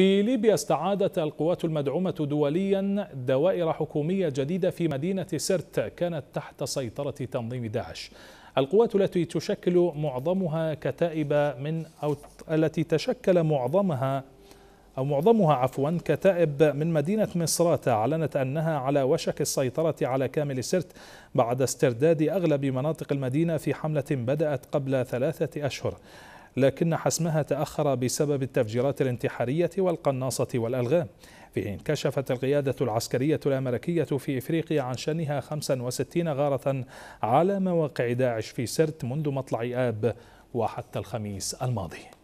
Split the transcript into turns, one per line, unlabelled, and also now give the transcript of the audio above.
في ليبيا استعادت القوات المدعومة دوليا دوائر حكومية جديدة في مدينة سرت كانت تحت سيطرة تنظيم داعش القوات التي تشكل معظمها كتائب من أو التي تشكل معظمها أو معظمها عفوا كتائب من مدينة مصراتة أعلنت أنها على وشك السيطرة على كامل سرت بعد استرداد أغلب مناطق المدينة في حملة بدأت قبل ثلاثة أشهر لكن حسمها تأخر بسبب التفجيرات الانتحارية والقناصة والألغام في حين كشفت القيادة العسكرية الأمريكية في إفريقيا عن شنها 65 غارة على مواقع داعش في سرت منذ مطلع آب وحتى الخميس الماضي